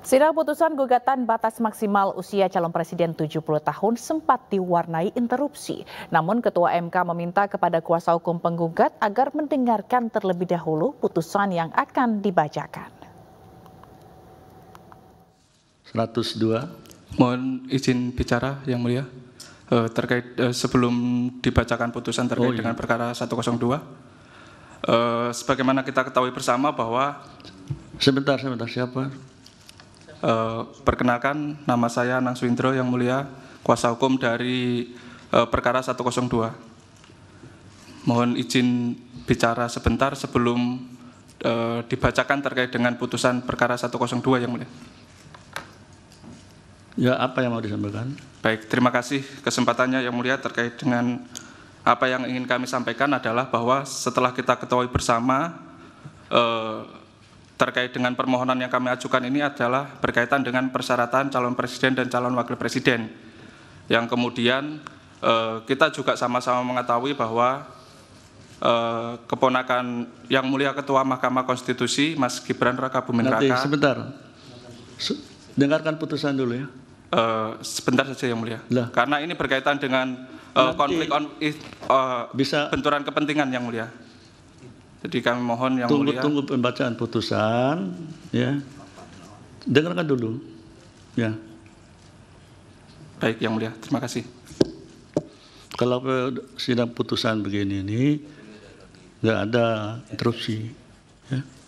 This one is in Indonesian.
Sidang putusan gugatan batas maksimal usia calon presiden 70 tahun sempat diwarnai interupsi. Namun Ketua MK meminta kepada kuasa hukum penggugat agar mendengarkan terlebih dahulu putusan yang akan dibacakan. 102. Mohon izin bicara yang mulia eh, terkait eh, sebelum dibacakan putusan terkait oh, iya. dengan perkara 102. Eh, sebagaimana kita ketahui bersama bahwa sebentar sebentar siapa Eh, perkenalkan nama saya Nang Swindro yang mulia, kuasa hukum dari uh, perkara 102. Mohon izin bicara sebentar sebelum uh, dibacakan terkait dengan putusan perkara 102 yang mulia. Ya, apa yang mau disampaikan? Baik, terima kasih kesempatannya yang mulia terkait dengan apa yang ingin kami sampaikan adalah bahwa setelah kita ketahui bersama eh, terkait dengan permohonan yang kami ajukan ini adalah berkaitan dengan persyaratan calon presiden dan calon wakil presiden yang kemudian eh, kita juga sama-sama mengetahui bahwa eh, keponakan yang mulia ketua Mahkamah Konstitusi Mas Gibran Raka Raka. Nanti, Raka sebentar Se dengarkan putusan dulu ya eh, sebentar saja yang mulia lah. karena ini berkaitan dengan eh, konflik on, eh, bisa benturan kepentingan yang mulia jadi kami mohon yang tunggu, mulia tunggu pembacaan putusan ya. Dengarkan dulu. Ya. Baik yang mulia, terima kasih. Kalau sidang putusan begini ini nggak ada interupsi ya.